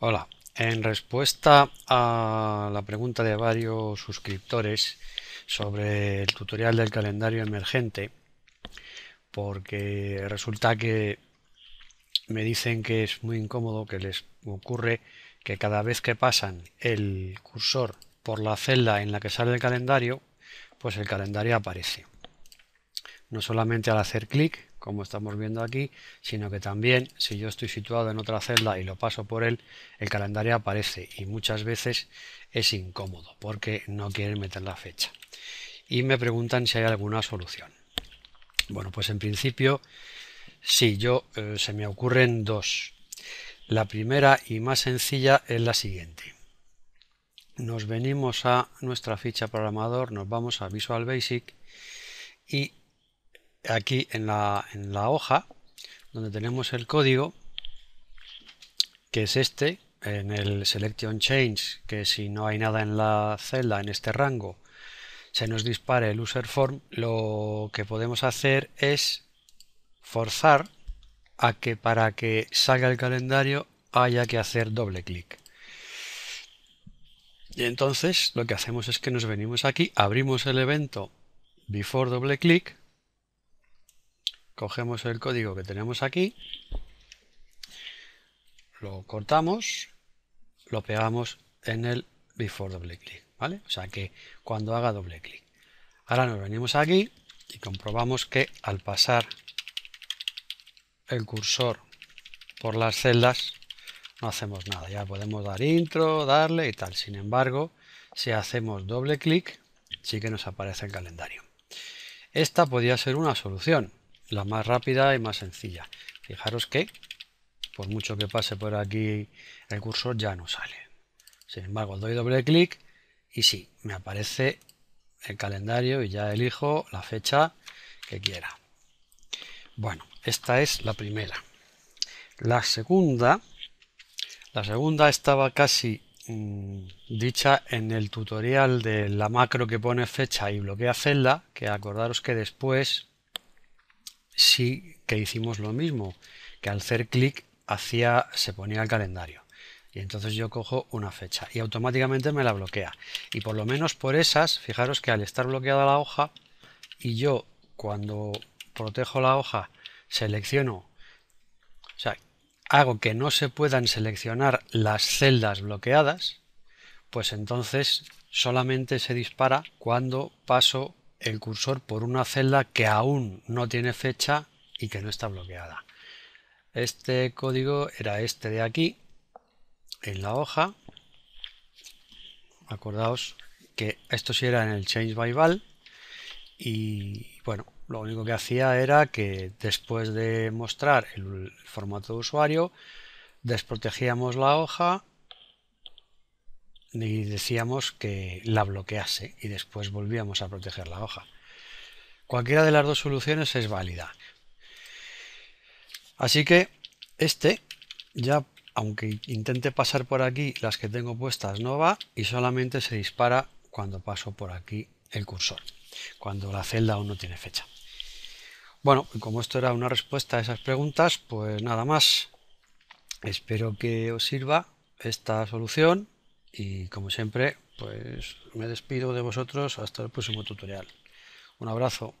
Hola, en respuesta a la pregunta de varios suscriptores sobre el tutorial del calendario emergente, porque resulta que me dicen que es muy incómodo que les ocurre que cada vez que pasan el cursor por la celda en la que sale el calendario, pues el calendario aparece no solamente al hacer clic, como estamos viendo aquí, sino que también si yo estoy situado en otra celda y lo paso por él, el calendario aparece y muchas veces es incómodo porque no quieren meter la fecha. Y me preguntan si hay alguna solución. Bueno, pues en principio, sí, yo eh, se me ocurren dos. La primera y más sencilla es la siguiente. Nos venimos a nuestra ficha programador, nos vamos a Visual Basic y aquí en la, hoja donde tenemos el código, que es este, en el selection change, que si no hay nada en la celda, en este rango, se nos dispare el user form, lo que podemos hacer es forzar a que para que salga el calendario haya que hacer doble clic. Y entonces lo que hacemos es que nos venimos aquí, abrimos el evento before doble clic cogemos el código que tenemos aquí, lo cortamos, lo pegamos en el before doble clic, ¿vale? O sea que cuando haga doble clic. Ahora nos venimos aquí y comprobamos que al pasar el cursor por las celdas no hacemos nada. Ya podemos dar intro, darle y tal. Sin embargo, si hacemos doble clic, sí que nos aparece el calendario. Esta podría ser una solución la más rápida y más sencilla. Fijaros que, por mucho que pase por aquí el cursor, ya no sale. Sin embargo, doy doble clic y sí, me aparece el calendario y ya elijo la fecha que quiera. Bueno, esta es la primera. La segunda, la segunda estaba casi mm, dicha en el tutorial de la macro que pone fecha y bloquea celda, que acordaros que después sí que hicimos lo mismo, que al hacer clic hacía, se ponía el calendario. Y entonces yo cojo una fecha y automáticamente me la bloquea. Y por lo menos por esas, fijaros que al estar bloqueada la hoja y yo cuando protejo la hoja selecciono, o sea, hago que no se puedan seleccionar las celdas bloqueadas, pues entonces solamente se dispara cuando paso el cursor por una celda que aún no tiene fecha y que no está bloqueada. Este código era este de aquí, en la hoja. Acordaos que esto sí era en el change by val y bueno, lo único que hacía era que después de mostrar el formato de usuario, desprotegíamos la hoja y decíamos que la bloquease y después volvíamos a proteger la hoja. Cualquiera de las dos soluciones es válida. Así que este ya, aunque intente pasar por aquí, las que tengo puestas no va y solamente se dispara cuando paso por aquí el cursor, cuando la celda aún no tiene fecha. Bueno, como esto era una respuesta a esas preguntas, pues nada más. Espero que os sirva esta solución y como siempre, pues me despido de vosotros hasta el próximo tutorial. Un abrazo.